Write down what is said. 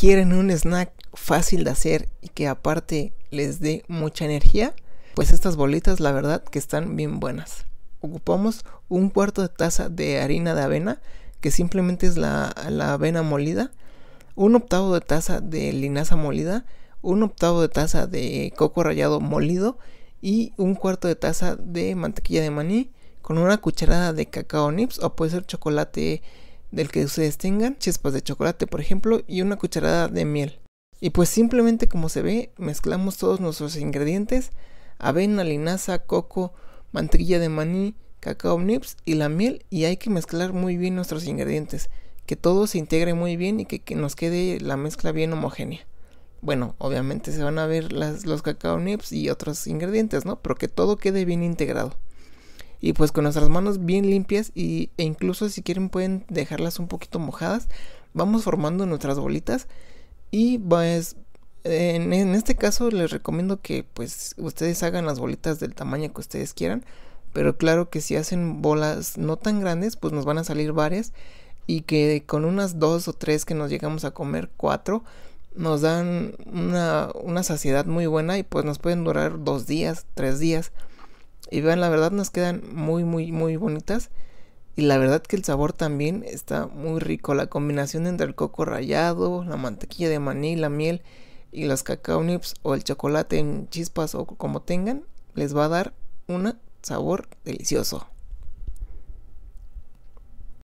quieren un snack fácil de hacer y que aparte les dé mucha energía, pues estas bolitas la verdad que están bien buenas. Ocupamos un cuarto de taza de harina de avena, que simplemente es la, la avena molida, un octavo de taza de linaza molida, un octavo de taza de coco rallado molido y un cuarto de taza de mantequilla de maní con una cucharada de cacao nips o puede ser chocolate del que ustedes tengan, chispas de chocolate por ejemplo y una cucharada de miel. Y pues simplemente como se ve, mezclamos todos nuestros ingredientes, avena, linaza, coco, mantequilla de maní, cacao nips y la miel y hay que mezclar muy bien nuestros ingredientes, que todo se integre muy bien y que, nos quede la mezcla bien homogénea. Bueno, obviamente se van a ver los cacao nips y otros ingredientes, ¿no? Pero que todo quede bien integrado y pues con nuestras manos bien limpias y, e incluso si quieren pueden dejarlas un poquito mojadas, vamos formando nuestras bolitas y pues en, en, este caso les recomiendo que pues ustedes hagan las bolitas del tamaño que ustedes quieran, pero claro que si hacen bolas no tan grandes pues nos van a salir varias y que con unas dos o tres que nos llegamos a comer cuatro nos dan una, una saciedad muy buena y pues nos pueden durar dos días, tres días. Y vean, la verdad nos quedan muy, muy, muy bonitas. Y la verdad que el sabor también está muy rico. La combinación entre el coco rallado, la mantequilla de maní, la miel y los cacao nips o el chocolate en chispas o como tengan, les va a dar un sabor delicioso.